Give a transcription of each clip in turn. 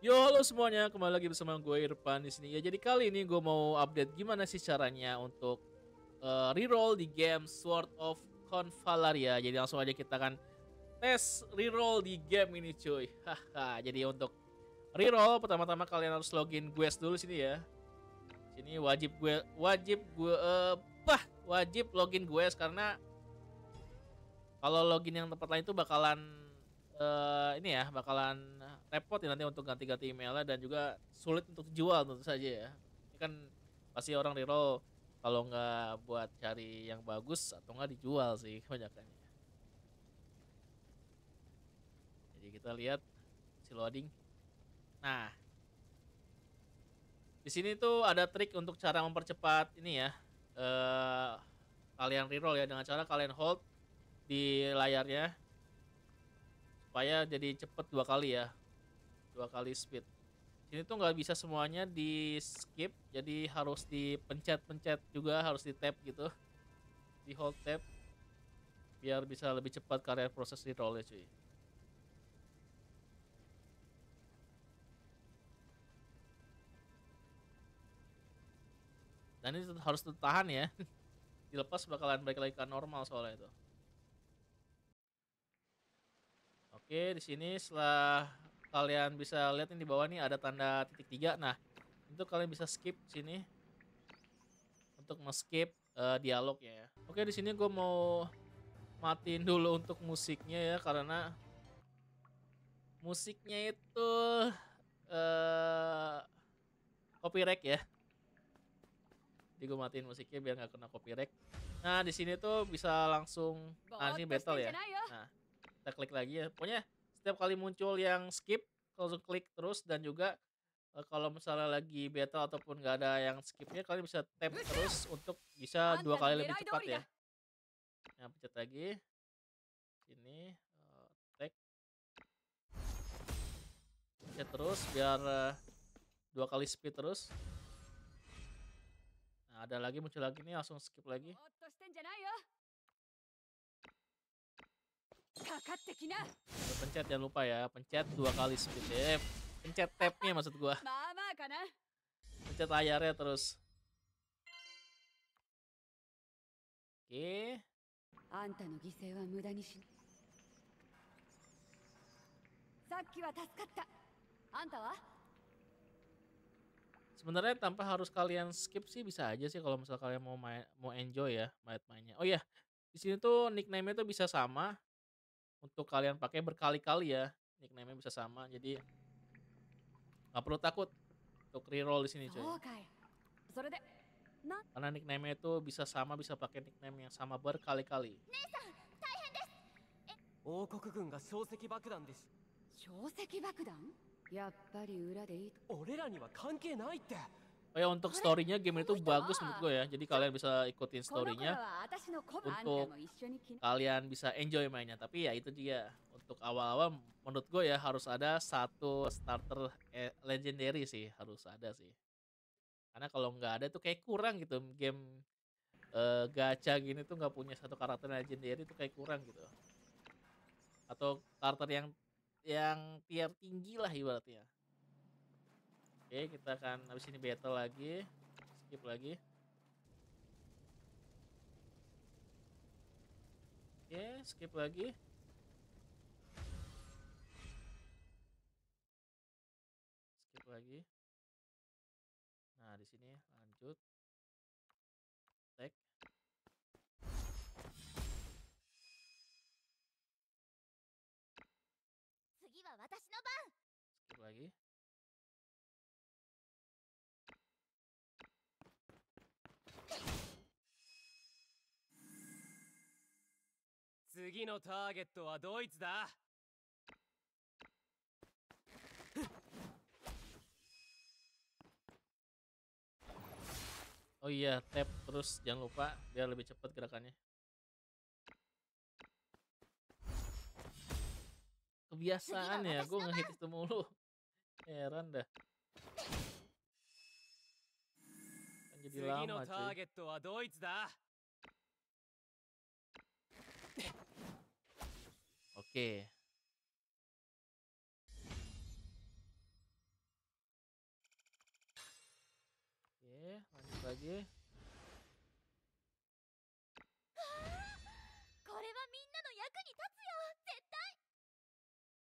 Yo halo semuanya, kembali lagi bersama gue Irfan di sini. Ya jadi kali ini gue mau update gimana sih caranya untuk uh, reroll di game Sword of Convalaria. Jadi langsung aja kita akan tes reroll di game ini cuy. Haha. jadi untuk reroll pertama-tama kalian harus login quest dulu sini ya. Sini wajib gue wajib gue uh, bah wajib login quest karena kalau login yang tempat lain itu bakalan uh, ini ya bakalan repot ya nanti untuk ganti-ganti emailnya dan juga sulit untuk jual tentu saja ya ini kan pasti orang reroll kalau nggak buat cari yang bagus atau nggak dijual sih kebanyakannya jadi kita lihat si loading nah di sini tuh ada trik untuk cara mempercepat ini ya uh, kalian reroll ya dengan cara kalian hold di layarnya supaya jadi cepet dua kali ya dua kali speed ini tuh nggak bisa semuanya di skip jadi harus dipencet-pencet juga harus di tap gitu di hold tap biar bisa lebih cepat karya proses di rollnya cuy dan ini harus tertahan ya dilepas bakalan balik lagi ke normal soalnya itu Oke, di sini setelah kalian bisa lihat ini di bawah nih ada tanda titik tiga. Nah, itu kalian bisa skip sini untuk meskip uh, eh, dialog ya. Oke, di sini gue mau matiin dulu untuk musiknya ya karena musiknya itu uh, copyright ya. Jadi gue matiin musiknya biar nggak kena copyright. Nah, di sini tuh bisa langsung nah ini battle ya. Nah, kita klik lagi ya pokoknya setiap kali muncul yang skip langsung klik terus dan juga eh, kalau misalnya lagi battle ataupun nggak ada yang skipnya kalian bisa tap terus untuk bisa dua kali lebih cepat ya nah pencet lagi ini uh, tag pencet terus biar eh, dua kali speed terus nah ada lagi muncul lagi nih langsung skip lagi pencet jangan lupa ya pencet dua kali speed eh, pencet tapnya maksud gua pencet layarnya terus oke Sebenarnya tanpa harus kalian skip sih bisa aja sih kalau misal kalian mau main, mau enjoy ya main mainnya. Oh ya, yeah. di sini tuh nickname-nya tuh bisa sama, untuk kalian pakai berkali-kali ya nicknamenya bisa sama jadi nggak perlu takut untuk reroll di sini cuy karena nickname itu bisa sama bisa pakai nickname yang sama berkali-kali Oh, Oh ya untuk storynya game itu bagus menurut gue ya. Jadi kalian bisa ikutin storynya. Untuk kalian bisa enjoy mainnya. Tapi ya itu dia. Untuk awal-awal menurut gue ya harus ada satu starter eh, legendary sih harus ada sih. Karena kalau nggak ada tuh kayak kurang gitu game uh, gacha gini tuh nggak punya satu karakter legendary tuh kayak kurang gitu. Atau karakter yang yang tier tinggi lah ibaratnya. Oke, kita akan habis ini battle lagi. Skip lagi. Oke, skip lagi. Skip lagi. 次のターゲットはドイツだ Oh iya, tap terus jangan lupa biar lebih cepat gerakannya. Kebiasaan ya, gue ngehit itu mulu. Heran dah. Kan jadi lama cuy. Oke. Oke, lanjut lagi.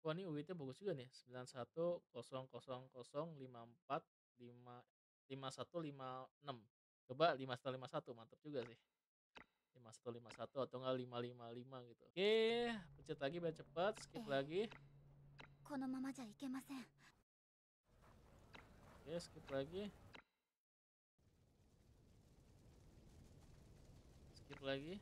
Wah ini UIT bagus juga nih 91 000 54 5 5156 Coba 5151 mantap juga sih satu atau enggak lima gitu. Oke, pencet lagi biar cepat, skip eh. lagi. Oke, skip lagi. Skip lagi.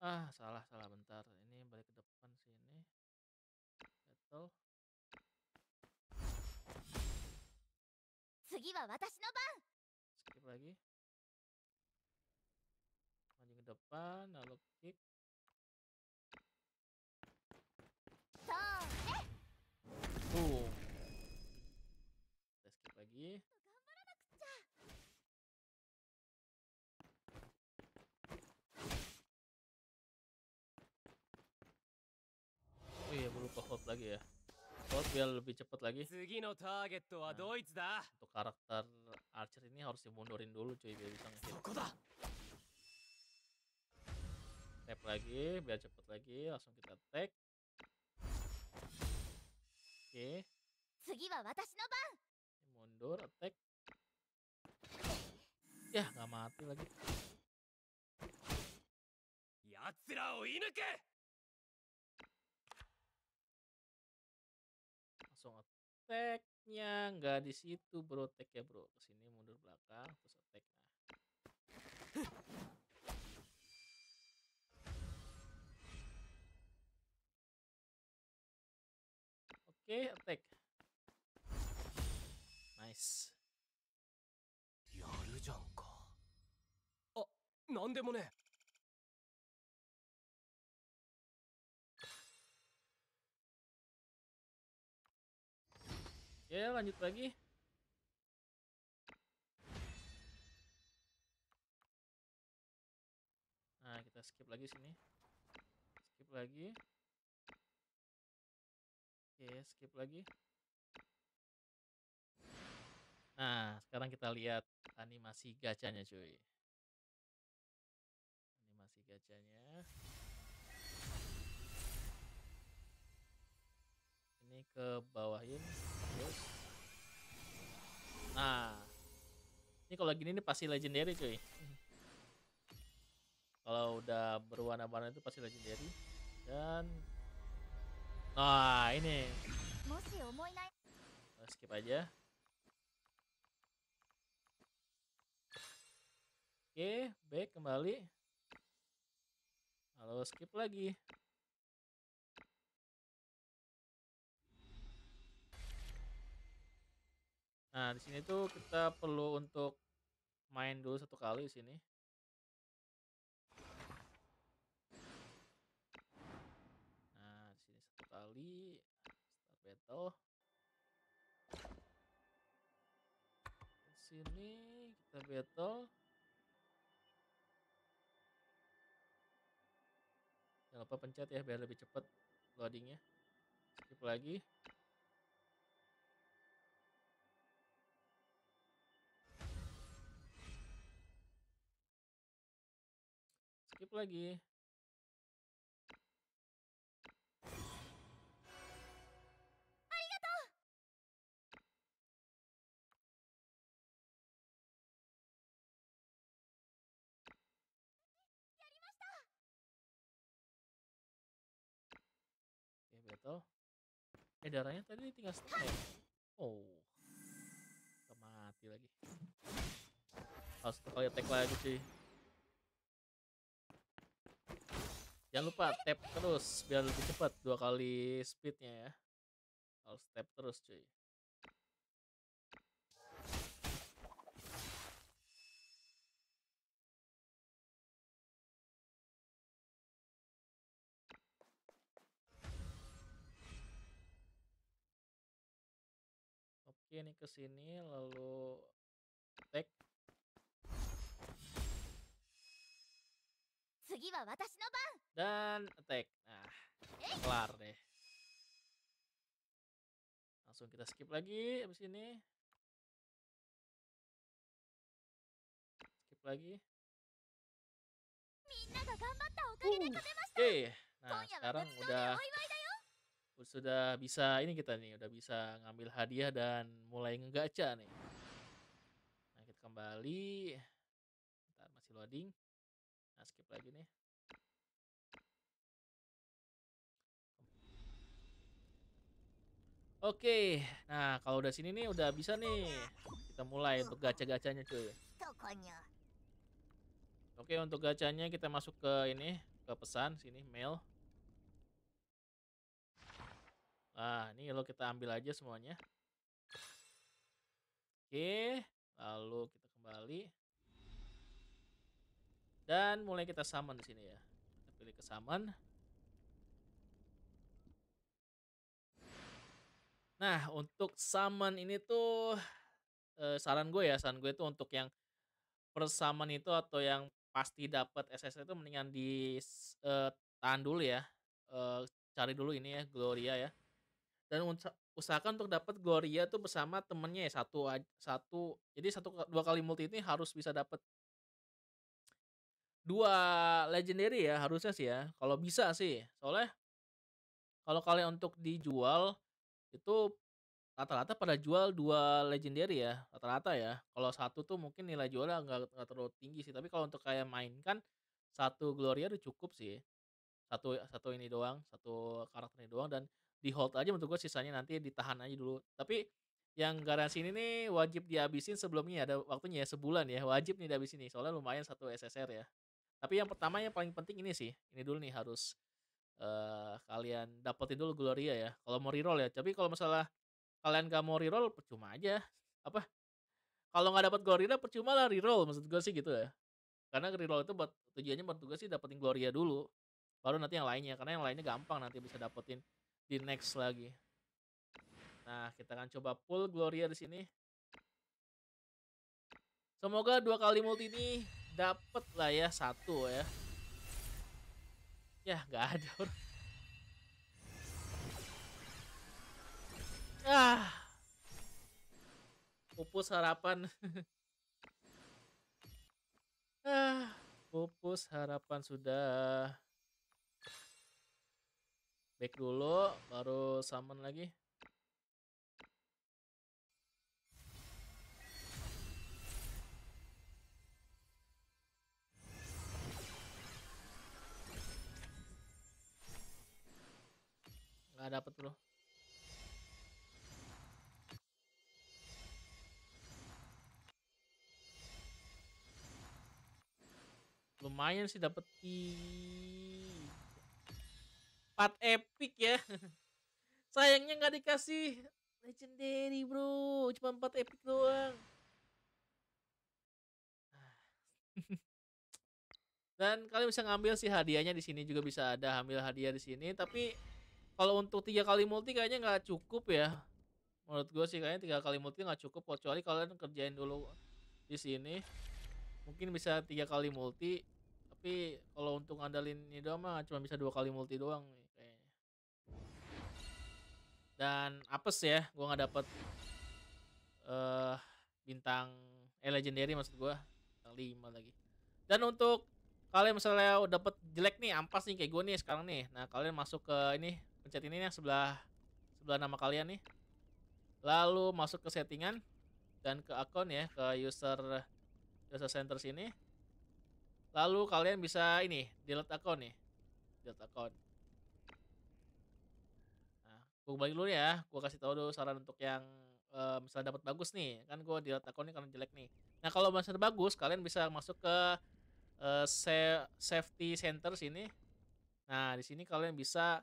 Ah, salah, salah bentar. Skip lagi maju ke depan lalu kick tuh kita skip lagi Oh iya, lupa hold lagi ya support biar lebih cepat lagi. Nah, untuk karakter Archer ini harus dimundurin dulu cuy biar bisa ngekill. Tap lagi biar cepat lagi, langsung kita tag. Oke. Okay. Mundur, attack. Ya, nggak mati lagi. Yatsura o inuke! langsung attacknya nggak di situ bro attack ya bro kesini sini mundur belakang terus attack nah oke okay, attack nice やるじゃんかあ、なんでもね ya lanjut lagi. Nah, kita skip lagi sini. Skip lagi. Oke, skip lagi. Nah, sekarang kita lihat animasi gacanya, cuy. Animasi gacanya. Ini ke bawah ini kalau gini nih pasti legendary cuy. Hmm. Kalau udah berwarna-warna itu pasti legendary. Dan nah ini. skip aja. Oke, okay, back kembali. Lalu skip lagi. Nah, di sini tuh kita perlu untuk main dulu satu kali di sini. Nah, di sini satu kali start battle. Di sini kita battle. Jangan lupa pencet ya biar lebih cepat loadingnya. Skip lagi. masuk lagi. Oke, okay, battle. Eh, darahnya tadi tinggal setengah ya? Oh. Kita mati lagi. Harus sekali attack lagi sih. Jangan lupa tap terus biar lebih cepat dua kali speednya ya. Harus tap terus cuy. Oke ini kesini lalu take Dan attack. Nah, eh? kelar deh. Langsung kita skip lagi abis ini. Skip lagi. Uh, Oke, okay. nah sekarang udah sudah bisa ini kita nih, udah bisa ngambil hadiah dan mulai ngegaca nih. Nah, kita kembali. Bentar, masih loading nah, skip lagi nih Oke, nah kalau udah sini nih udah bisa nih kita mulai untuk gacha-gacanya cuy. Oke untuk gacanya kita masuk ke ini ke pesan sini mail. Nah ini lo kita ambil aja semuanya. Oke, lalu kita kembali dan mulai kita summon di sini ya kita pilih ke summon nah untuk summon ini tuh eh, saran gue ya saran gue itu untuk yang persaman itu atau yang pasti dapat SS itu mendingan di eh, tahan dulu ya eh, cari dulu ini ya Gloria ya dan usahakan untuk dapat Gloria tuh bersama temennya ya satu satu jadi satu dua kali multi ini harus bisa dapat dua legendary ya harusnya sih ya kalau bisa sih soalnya kalau kalian untuk dijual itu rata-rata pada jual dua legendary ya rata-rata ya kalau satu tuh mungkin nilai jualnya nggak, nggak terlalu tinggi sih tapi kalau untuk kayak main kan satu Gloria udah cukup sih satu satu ini doang satu karakter ini doang dan di hold aja menurut gue sisanya nanti ditahan aja dulu tapi yang garansi ini nih wajib dihabisin sebelumnya ada waktunya ya sebulan ya wajib nih dihabisin nih soalnya lumayan satu SSR ya tapi yang pertama yang paling penting ini sih, ini dulu nih harus uh, kalian dapetin dulu Gloria ya. Kalau mau reroll ya, tapi kalau masalah kalian gak mau reroll percuma aja. Apa? Kalau nggak dapat Gloria percuma lah reroll maksud gue sih gitu ya. Karena reroll itu buat tujuannya buat gue sih dapetin Gloria dulu. Baru nanti yang lainnya karena yang lainnya gampang nanti bisa dapetin di next lagi. Nah, kita akan coba pull Gloria di sini. Semoga dua kali multi ini dapet lah ya satu ya ya nggak ada ah pupus harapan ah pupus harapan sudah back dulu baru summon lagi Dapat dapet bro lumayan sih dapet empat epic ya sayangnya nggak dikasih legendary bro cuma empat epic doang dan kalian bisa ngambil sih hadiahnya di sini juga bisa ada ambil hadiah di sini tapi kalau untuk tiga kali multi kayaknya nggak cukup ya menurut gue sih kayaknya tiga kali multi nggak cukup kecuali kalian kerjain dulu di sini mungkin bisa tiga kali multi tapi kalau untuk ngandalin ini doang mah cuma bisa dua kali multi doang nih kayaknya dan apes ya gue nggak dapet uh, bintang eh legendary maksud gue bintang lima lagi dan untuk kalian misalnya udah dapet jelek nih ampas nih kayak gue nih sekarang nih nah kalian masuk ke ini pencet ini yang sebelah sebelah nama kalian nih. Lalu masuk ke settingan dan ke akun ya, ke user user center sini. Lalu kalian bisa ini, delete akun nih. Delete akun. Nah, gue balik dulu ya. Gue kasih tahu dulu saran untuk yang eh, misalnya dapat bagus nih. Kan gue delete akun nih karena jelek nih. Nah, kalau masih bagus, kalian bisa masuk ke uh, safety center sini. Nah, di sini kalian bisa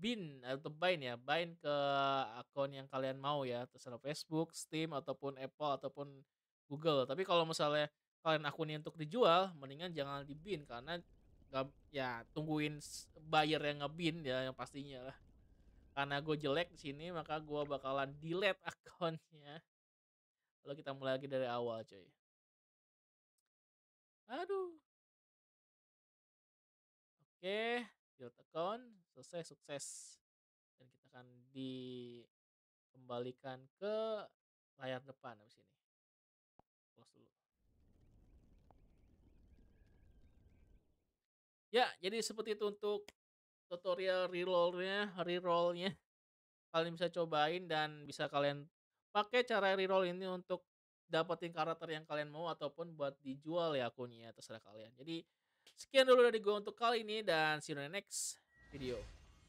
bin atau bind ya bind ke akun yang kalian mau ya terserah Facebook, Steam ataupun Apple ataupun Google tapi kalau misalnya kalian akunnya untuk dijual mendingan jangan di bin karena gak, ya tungguin buyer yang ngebin ya yang pastinya lah karena gue jelek di sini maka gue bakalan delete akunnya lalu kita mulai lagi dari awal cuy aduh oke build account selesai sukses dan kita akan dikembalikan ke layar depan habis ini close dulu ya jadi seperti itu untuk tutorial rerollnya rerollnya kalian bisa cobain dan bisa kalian pakai cara reroll ini untuk dapetin karakter yang kalian mau ataupun buat dijual ya akunnya terserah kalian jadi sekian dulu dari gue untuk kali ini dan see you next video.